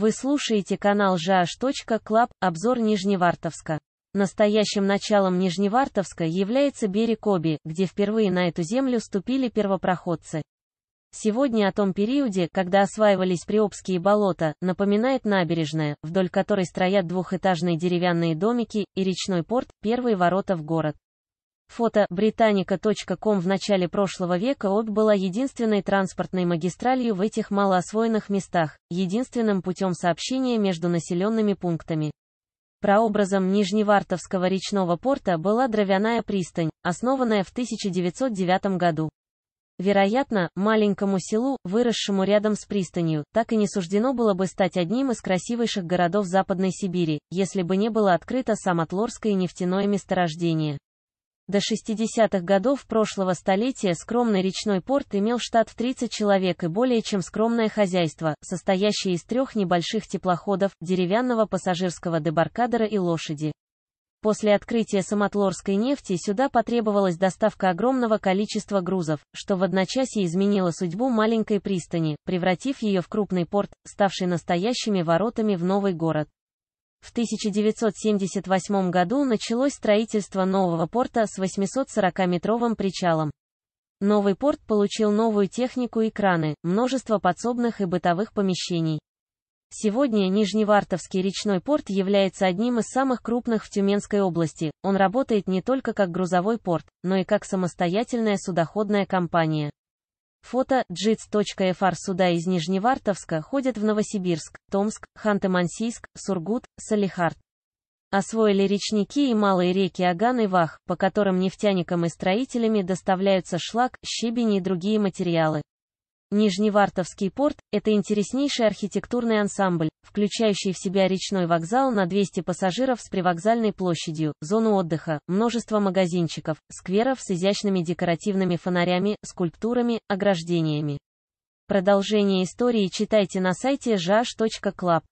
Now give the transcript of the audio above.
Вы слушаете канал жаш.клаб, обзор Нижневартовска. Настоящим началом Нижневартовска является берег Оби, где впервые на эту землю ступили первопроходцы. Сегодня о том периоде, когда осваивались приобские болота, напоминает набережная, вдоль которой строят двухэтажные деревянные домики, и речной порт, первые ворота в город. Фото Британика.ком в начале прошлого века Обь была единственной транспортной магистралью в этих малоосвоенных местах, единственным путем сообщения между населенными пунктами. Прообразом Нижневартовского речного порта была дровяная пристань, основанная в 1909 году. Вероятно, маленькому селу, выросшему рядом с пристанью, так и не суждено было бы стать одним из красивейших городов Западной Сибири, если бы не было открыто Самотлорское нефтяное месторождение. До 60-х годов прошлого столетия скромный речной порт имел штат в 30 человек и более чем скромное хозяйство, состоящее из трех небольших теплоходов, деревянного пассажирского дебаркадера и лошади. После открытия самотлорской нефти сюда потребовалась доставка огромного количества грузов, что в одночасье изменило судьбу маленькой пристани, превратив ее в крупный порт, ставший настоящими воротами в новый город. В 1978 году началось строительство нового порта с 840-метровым причалом. Новый порт получил новую технику и краны, множество подсобных и бытовых помещений. Сегодня Нижневартовский речной порт является одним из самых крупных в Тюменской области. Он работает не только как грузовой порт, но и как самостоятельная судоходная компания. Фото jits.fr суда из Нижневартовска ходят в Новосибирск, Томск, Ханты-Мансийск, Сургут, Салихард. Освоили речники и малые реки Аган и Вах, по которым нефтяникам и строителями доставляются шлак, щебень и другие материалы. Нижневартовский порт – это интереснейший архитектурный ансамбль, включающий в себя речной вокзал на 200 пассажиров с привокзальной площадью, зону отдыха, множество магазинчиков, скверов с изящными декоративными фонарями, скульптурами, ограждениями. Продолжение истории читайте на сайте жаш.клаб.